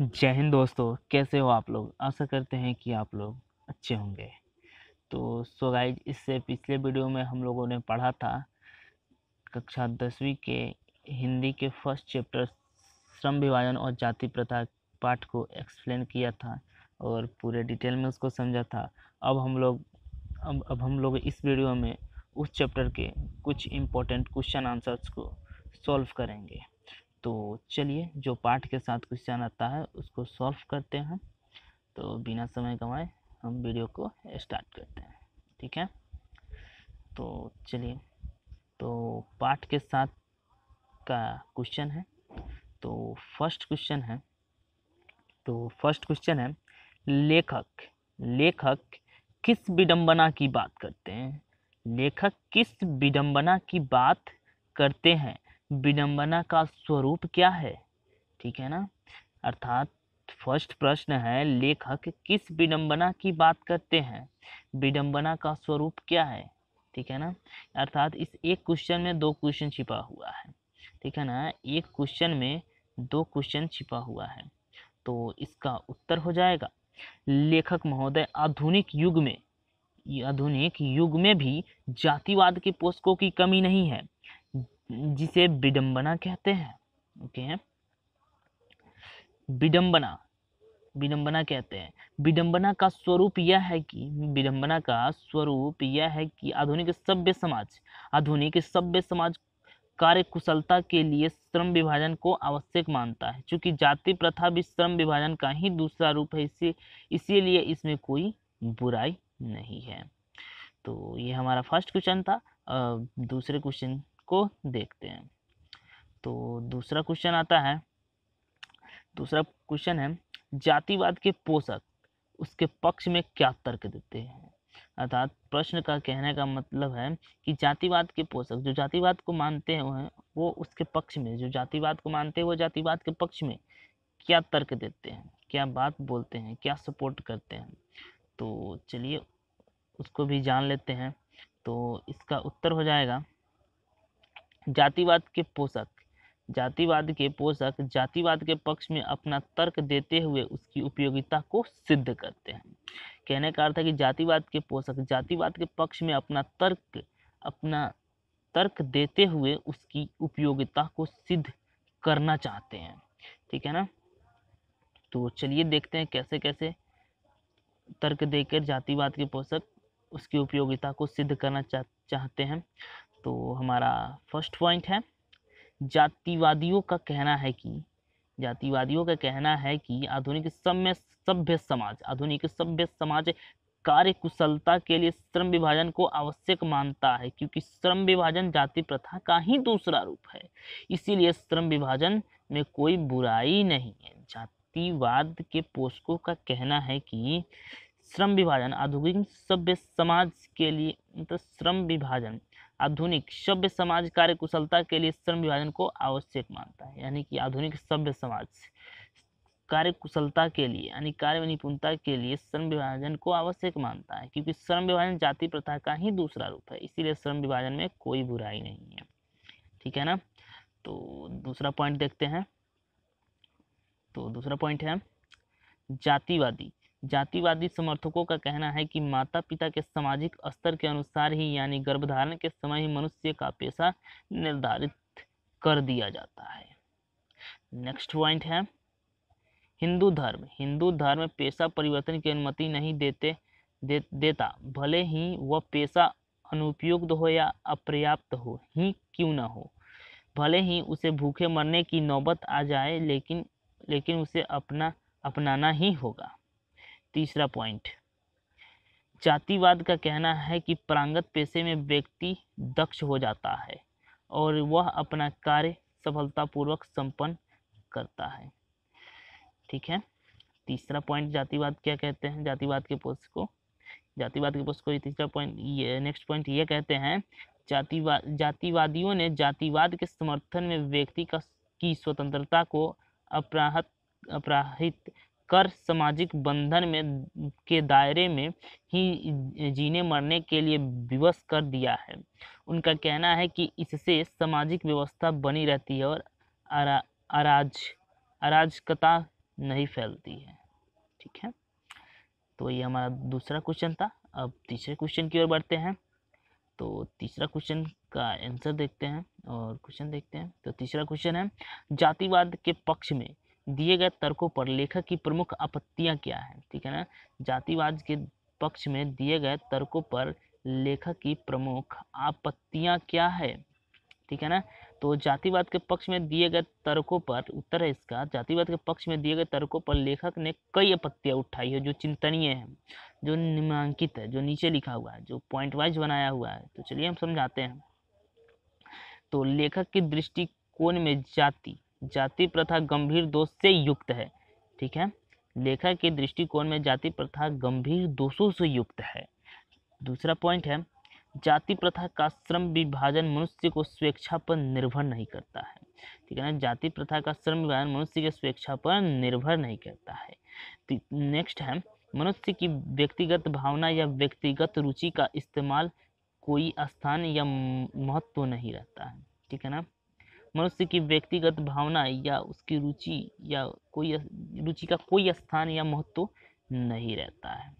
जय हिंद दोस्तों कैसे हो आप लोग आशा करते हैं कि आप लोग अच्छे होंगे तो सो गाइज इससे पिछले वीडियो में हम लोगों ने पढ़ा था कक्षा दसवीं के हिंदी के फर्स्ट चैप्टर श्रम विभाजन और जाति प्रथा पाठ को एक्सप्लेन किया था और पूरे डिटेल में उसको समझा था अब हम लोग अब अब हम लोग इस वीडियो में उस चैप्टर के कुछ इम्पोर्टेंट क्वेश्चन आंसर्स को सॉल्व करेंगे तो चलिए जो पाठ के साथ क्वेश्चन आता है उसको सॉल्व करते हैं तो बिना समय गंवाए हम वीडियो को स्टार्ट करते हैं ठीक है तो चलिए तो पाठ के साथ का क्वेश्चन है तो फर्स्ट क्वेश्चन है तो फर्स्ट क्वेश्चन है लेखक लेखक किस विडंबना की बात करते हैं लेखक किस विडंबना की बात करते हैं विडंबना का स्वरूप क्या है ठीक है ना अर्थात फर्स्ट प्रश्न है लेखक किस विडंबना की बात करते हैं विडंबना का स्वरूप क्या है ठीक है ना अर्थात इस एक क्वेश्चन में दो क्वेश्चन छिपा हुआ है ठीक है ना एक क्वेश्चन में दो क्वेश्चन छिपा हुआ है तो इसका उत्तर हो जाएगा लेखक महोदय आधुनिक युग में आधुनिक युग में भी जातिवाद के पोषकों की कमी नहीं है जिसे विडम्बना कहते हैं ओके विडम्बना विडम्बना कहते हैं विडम्बना का स्वरूप यह है कि विडम्बना का स्वरूप यह है कि आधुनिक सभ्य समाज आधुनिक सभ्य समाज कार्य कुशलता के लिए श्रम विभाजन को आवश्यक मानता है क्योंकि जाति प्रथा भी श्रम विभाजन का ही दूसरा रूप है इसी इसीलिए इसमें कोई बुराई नहीं है तो ये हमारा फर्स्ट क्वेश्चन था दूसरे क्वेश्चन को देखते हैं तो दूसरा क्वेश्चन आता है दूसरा क्वेश्चन है जातिवाद के पोषक उसके पक्ष में क्या तर्क देते हैं अर्थात प्रश्न का कहने का मतलब है कि जातिवाद के पोषक जो जातिवाद को मानते हैं वो उसके पक्ष में जो जातिवाद को मानते हैं वो जातिवाद के पक्ष में क्या तर्क देते हैं क्या बात बोलते हैं क्या सपोर्ट करते हैं तो चलिए उसको भी जान लेते हैं तो इसका उत्तर हो जाएगा जातिवाद के पोषक जातिवाद के पोषक जातिवाद के पक्ष में अपना तर्क देते हुए उसकी उपयोगिता को सिद्ध करते हैं कहने का अर्थ है कि जातिवाद के पोषक जातिवाद के पक्ष में अपना तर्क अपना तर्क देते हुए उसकी उपयोगिता को सिद्ध करना चाहते हैं ठीक है ना तो चलिए देखते हैं कैसे कैसे तर्क देकर जातिवाद के पोषक उसकी उपयोगिता को सिद्ध करना चाहते हैं तो हमारा फर्स्ट पॉइंट है जातिवादियों का कहना है कि जातिवादियों का कहना है कि आधुनिक समय सभ्य समाज आधुनिक सभ्य समाज कार्य कुशलता के लिए श्रम विभाजन को आवश्यक मानता है क्योंकि श्रम विभाजन जाति प्रथा का ही दूसरा रूप है इसीलिए श्रम विभाजन में कोई बुराई नहीं है जातिवाद के पोषकों का कहना है कि श्रम विभाजन आधुनिक सभ्य समाज के लिए मतलब श्रम विभाजन आधुनिक सभ्य समाज कार्य कुशलता के लिए श्रम विभाजन को आवश्यक मानता है यानी कि आधुनिक सभ्य समाज कार्य कुशलता के लिए यानी कार्य निपुणता के लिए श्रम विभाजन को आवश्यक मानता है क्योंकि श्रम विभाजन जाति प्रथा का ही दूसरा रूप है इसीलिए श्रम विभाजन में कोई बुराई नहीं है ठीक है ना तो दूसरा पॉइंट देखते हैं तो दूसरा पॉइंट है जातिवादी जातिवादी समर्थकों का कहना है कि माता पिता के सामाजिक स्तर के अनुसार ही यानी गर्भधारण के समय ही मनुष्य का पेशा निर्धारित कर दिया जाता है नेक्स्ट पॉइंट है हिंदू धर्म हिंदू धर्म पेशा परिवर्तन की अनुमति नहीं देते दे, देता भले ही वह पेशा अनुपयुक्त हो या अपर्याप्त हो ही क्यों ना हो भले ही उसे भूखे मरने की नौबत आ जाए लेकिन लेकिन उसे अपना अपनाना ही होगा तीसरा पॉइंट जातिवाद का कहना है कि प्रांगत पेशे में व्यक्ति दक्ष हो जाता है और वह अपना कार्य सफलतापूर्वक संपन्न करता है ठीक है तीसरा पॉइंट जातिवाद क्या कहते हैं जातिवाद के पोस्ट को जातिवाद के पोस्ट को ये तीसरा पॉइंट ये नेक्स्ट पॉइंट ये कहते हैं जातिवाद जातिवादियों ने जातिवाद के समर्थन में व्यक्ति का की स्वतंत्रता को अपराहत अपराहित कर सामाजिक बंधन में के दायरे में ही जीने मरने के लिए विवश कर दिया है उनका कहना है कि इससे सामाजिक व्यवस्था बनी रहती है और अराज अराजकता नहीं फैलती है ठीक है तो ये हमारा दूसरा क्वेश्चन था अब तीसरे क्वेश्चन की ओर बढ़ते हैं तो तीसरा क्वेश्चन का आंसर देखते हैं और क्वेश्चन देखते हैं तो तीसरा क्वेश्चन है जातिवाद के पक्ष में दिए गए तर्कों पर लेखक की प्रमुख आपत्तियाँ क्या है ठीक है ना जातिवाद के पक्ष में दिए गए तर्कों पर लेखक की प्रमुख आपत्तियाँ क्या है ठीक है ना तो जातिवाद के पक्ष में दिए गए तर्कों पर उत्तर है इसका जातिवाद के पक्ष में दिए गए तर्कों पर लेखक ने कई आपत्तियां उठाई है जो चिंतनीय है जो निमांकित है जो नीचे लिखा हुआ है जो पॉइंट वाइज बनाया हुआ है तो चलिए हम समझाते हैं तो लेखक की दृष्टिकोण में जाति जाति प्रथा गंभीर दोष से युक्त है ठीक है लेखक के दृष्टिकोण में जाति प्रथा गंभीर दोषों से युक्त है दूसरा पॉइंट है जाति प्रथा का श्रम विभाजन मनुष्य को स्वेच्छा पर निर्भर नहीं करता है ठीक है ना जाति प्रथा का श्रम विभाजन मनुष्य के स्वेच्छा पर निर्भर नहीं करता है नेक्स्ट है मनुष्य की व्यक्तिगत भावना या व्यक्तिगत रुचि का इस्तेमाल कोई स्थान या महत्व तो नहीं रहता है ठीक है ना मनुष्य की व्यक्तिगत भावना या उसकी रुचि या कोई रुचि का कोई स्थान या महत्व नहीं रहता है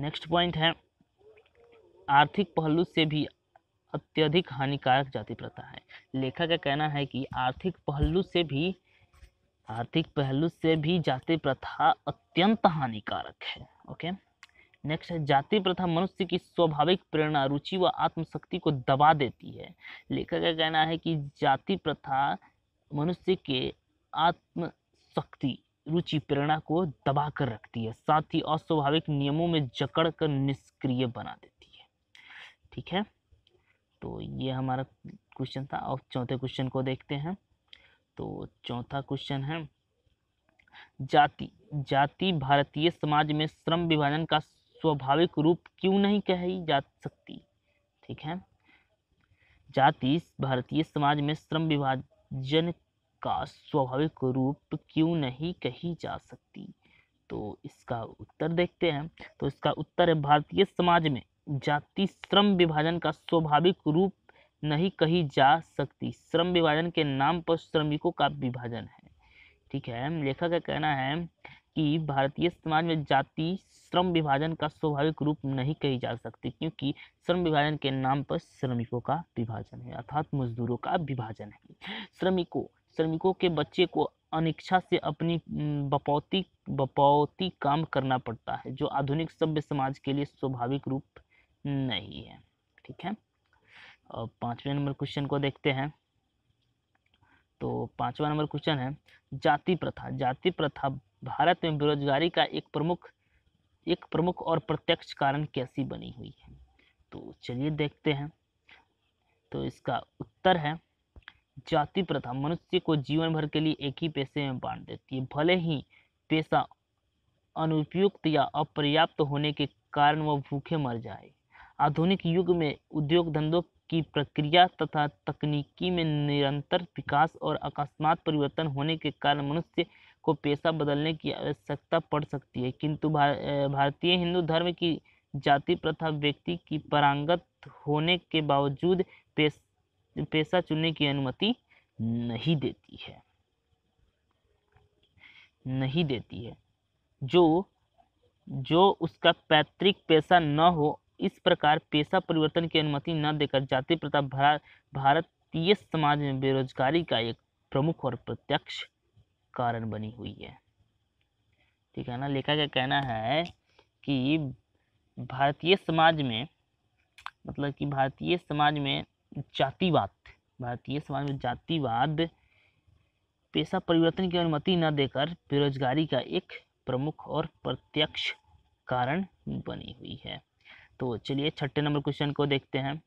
नेक्स्ट पॉइंट है आर्थिक पहलू से भी अत्यधिक हानिकारक जाति प्रथा है लेखक का कहना है कि आर्थिक पहलू से भी आर्थिक पहलू से भी जाति प्रथा अत्यंत हानिकारक है ओके नेक्स्ट है जाति प्रथा मनुष्य की स्वाभाविक प्रेरणा रुचि व आत्मशक्ति को दबा देती है लेखक का कहना है कि जाति प्रथा मनुष्य के आत्मशक्ति रुचि प्रेरणा को दबा कर रखती है साथ ही अस्वाभाविक नियमों में जकड़ कर निष्क्रिय बना देती है ठीक है तो ये हमारा क्वेश्चन था और चौथे क्वेश्चन को देखते हैं तो चौथा क्वेश्चन है जाति जाति भारतीय समाज में श्रम विभाजन का स्वाभाविक रूप क्यों नहीं कही जा सकती ठीक है जाति भारतीय समाज में श्रम विभाजन का स्वाभाविक रूप क्यों नहीं कही जा सकती तो इसका उत्तर देखते हैं तो इसका उत्तर है भारतीय समाज में जाति श्रम विभाजन का स्वाभाविक रूप नहीं कही जा सकती श्रम विभाजन के नाम पर श्रमिकों का विभाजन है ठीक है लेखक का कहना है कि भारतीय समाज में जाति श्रम विभाजन का स्वाभाविक रूप नहीं कही जा सकती क्योंकि श्रम विभाजन के नाम पर श्रमिकों का विभाजन है अर्थात मजदूरों का विभाजन है श्रमिकों श्रमिकों के बच्चे को अनिच्छा से अपनी बपौती बपौती काम करना पड़ता है जो आधुनिक सभ्य समाज के लिए स्वाभाविक रूप नहीं है ठीक है और पाँचवें नंबर क्वेश्चन को देखते हैं तो पाँचवा नंबर क्वेश्चन है जाति प्रथा जाति प्रथा भारत में बेरोजगारी का एक प्रमुख एक प्रमुख और प्रत्यक्ष कारण कैसी बनी हुई है तो चलिए देखते हैं तो इसका उत्तर है जाति प्रथा मनुष्य को जीवन भर के लिए एक ही पैसे में बांट देती है भले ही पैसा अनुपयुक्त या अपर्याप्त होने के कारण वह भूखे मर जाए आधुनिक युग में उद्योग धंधों की प्रक्रिया तथा तकनीकी में निरंतर विकास और अकस्मात परिवर्तन होने के कारण मनुष्य को पेशा बदलने की आवश्यकता पड़ सकती है किंतु भार, भारतीय हिंदू धर्म की जाति प्रथा व्यक्ति की परांगत होने के बावजूद पेश, पेशा चुनने की अनुमति नहीं देती है नहीं देती है जो जो उसका पैतृक पेशा न हो इस प्रकार पेशा परिवर्तन की अनुमति न देकर जाति प्रथा भारतीय समाज में बेरोजगारी का एक प्रमुख और प्रत्यक्ष कारण बनी हुई है ठीक है ना लेखक का कहना है कि भारतीय समाज में मतलब कि भारतीय समाज में जातिवाद भारतीय समाज में जातिवाद पेशा परिवर्तन की अनुमति न देकर बेरोजगारी का एक प्रमुख और प्रत्यक्ष कारण बनी हुई है तो चलिए छठे नंबर क्वेश्चन को देखते हैं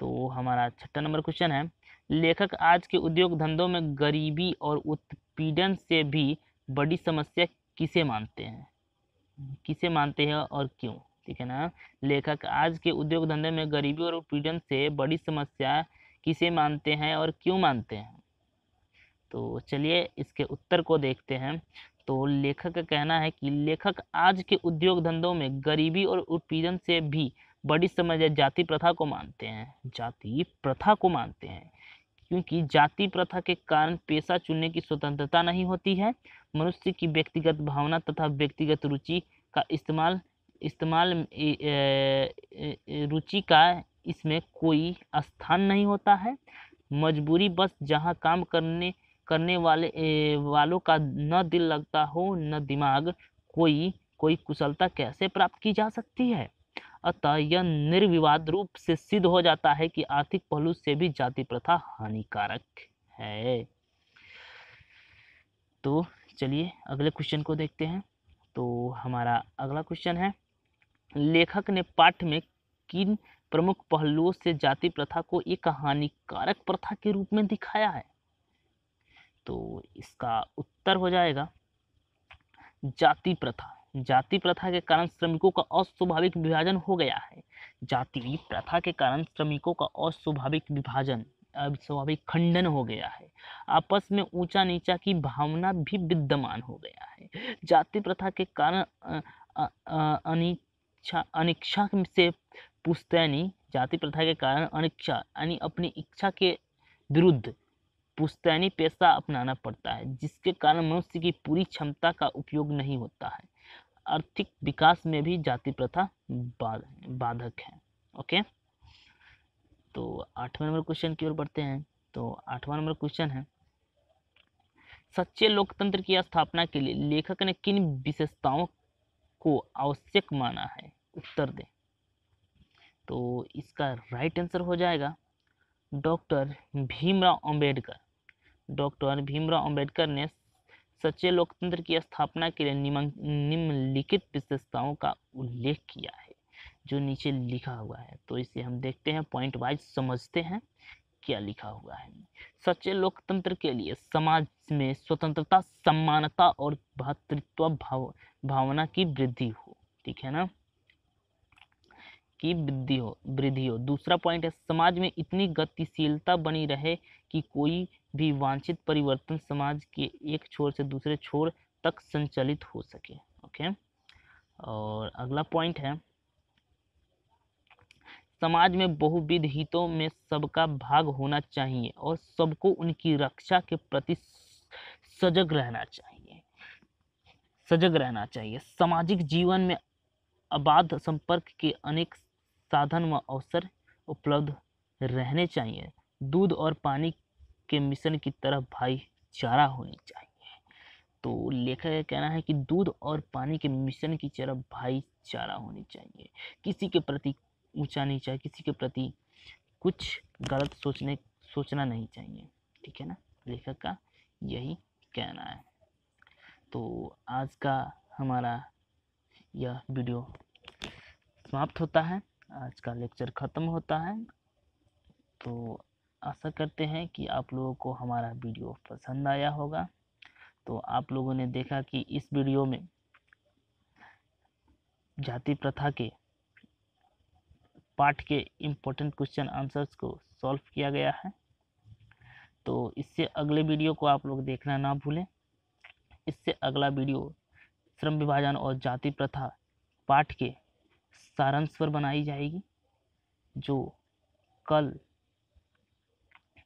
तो हमारा छठा नंबर क्वेश्चन है लेखक आज के उद्योग धंधों में गरीबी और उत्पीड़न से भी बड़ी समस्या किसे मानते हैं किसे मानते हैं और क्यों ठीक है ना लेखक आज के उद्योग धंधे में गरीबी और उत्पीड़न से बड़ी समस्या किसे मानते हैं और क्यों मानते हैं तो चलिए इसके उत्तर को देखते हैं तो लेखक का कहना है कि लेखक आज के उद्योग धंधों में गरीबी और उत्पीड़न से भी बड़ी समझ है जाति प्रथा को मानते हैं जाति प्रथा को मानते हैं क्योंकि जाति प्रथा के कारण पेशा चुनने की स्वतंत्रता नहीं होती है मनुष्य की व्यक्तिगत भावना तथा व्यक्तिगत रुचि का इस्तेमाल इस्तेमाल रुचि का इसमें कोई स्थान नहीं होता है मजबूरी बस जहाँ काम करने करने वाले ए, वालों का न दिल लगता हो न दिमाग कोई कोई कुशलता कैसे प्राप्त की जा सकती है अतः यह निर्विवाद रूप से सिद्ध हो जाता है कि आर्थिक पहलू से भी जाति प्रथा हानिकारक है तो चलिए अगले क्वेश्चन को देखते हैं तो हमारा अगला क्वेश्चन है लेखक ने पाठ में किन प्रमुख पहलुओं से जाति प्रथा को एक हानिकारक प्रथा के रूप में दिखाया है तो इसका उत्तर हो जाएगा जाति प्रथा जाति प्रथा के कारण श्रमिकों का अस्वाभाविक विभाजन हो गया है जाति प्रथा के कारण श्रमिकों का अस्वाभाविक विभाजन स्वाभाविक खंडन हो गया है आपस में ऊंचा नीचा की भावना भी विद्यमान हो गया है जाति प्रथा के कारण अनिच्छा अनिच्छा से पुस्तैनी जाति प्रथा के कारण अनिच्छा यानी अपनी इच्छा के विरुद्ध पुस्तैनी पैसा अपनाना पड़ता है जिसके कारण मनुष्य की पूरी क्षमता का उपयोग नहीं होता है आर्थिक विकास में भी जाति प्रथा बाधक है ओके तो आठवां नंबर क्वेश्चन की ओर बढ़ते हैं तो आठवां नंबर क्वेश्चन है सच्चे लोकतंत्र की स्थापना के लिए लेखक ने किन विशेषताओं को आवश्यक माना है उत्तर दें तो इसका राइट आंसर हो जाएगा डॉक्टर भीमराव अंबेडकर डॉक्टर भीमराव अंबेडकर ने सच्चे लोकतंत्र की स्थापना के लिए निम्नलिखित विशेषताओं का उल्लेख किया है जो नीचे लिखा हुआ है तो इसे हम देखते हैं पॉइंट वाइज समझते हैं क्या लिखा हुआ है सच्चे लोकतंत्र के लिए समाज में स्वतंत्रता समानता और भातृत्व भाव भावना की वृद्धि हो ठीक है ना की वृद्धि हो वृद्धि हो दूसरा पॉइंट है समाज में इतनी गतिशीलता बनी रहे कि कोई भी वांछित परिवर्तन समाज के एक छोर से दूसरे छोर तक संचालित हो सके ओके और अगला पॉइंट है समाज में बहुविध हितों में सबका भाग होना चाहिए और सबको उनकी रक्षा के प्रति सजग रहना चाहिए सजग रहना चाहिए सामाजिक जीवन में अबाध संपर्क के अनेक साधन व अवसर उपलब्ध रहने चाहिए दूध और पानी के मिशन की तरफ भाईचारा होनी चाहिए तो लेखक का कहना है कि दूध और पानी के मिशन की तरफ भाईचारा होनी चाहिए किसी के प्रति ऊँचा नहीं चाहिए किसी के प्रति कुछ गलत सोचने सोचना नहीं चाहिए ठीक है ना लेखक का यही कहना है तो आज का हमारा यह वीडियो समाप्त होता है आज का लेक्चर ख़त्म होता है तो आशा करते हैं कि आप लोगों को हमारा वीडियो पसंद आया होगा तो आप लोगों ने देखा कि इस वीडियो में जाति प्रथा के पाठ के इम्पोर्टेंट क्वेश्चन आंसर्स को सॉल्व किया गया है तो इससे अगले वीडियो को आप लोग देखना ना भूलें इससे अगला वीडियो श्रम विभाजन और जाति प्रथा पाठ के सारांश पर बनाई जाएगी जो कल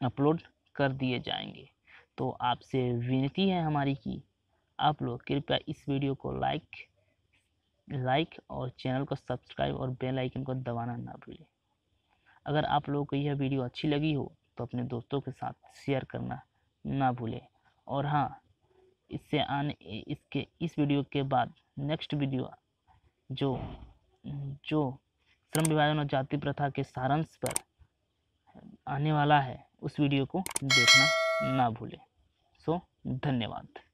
अपलोड कर दिए जाएंगे तो आपसे विनती है हमारी कि आप लोग कृपया इस वीडियो को लाइक लाइक और चैनल को सब्सक्राइब और बेल आइकन को दबाना ना भूलें अगर आप लोगों को यह वीडियो अच्छी लगी हो तो अपने दोस्तों के साथ शेयर करना ना भूलें और हाँ इससे आने इसके इस वीडियो के बाद नेक्स्ट वीडियो जो जो श्रम विभाजन और जाति प्रथा के सारांश पर आने वाला है उस वीडियो को देखना ना भूलें सो धन्यवाद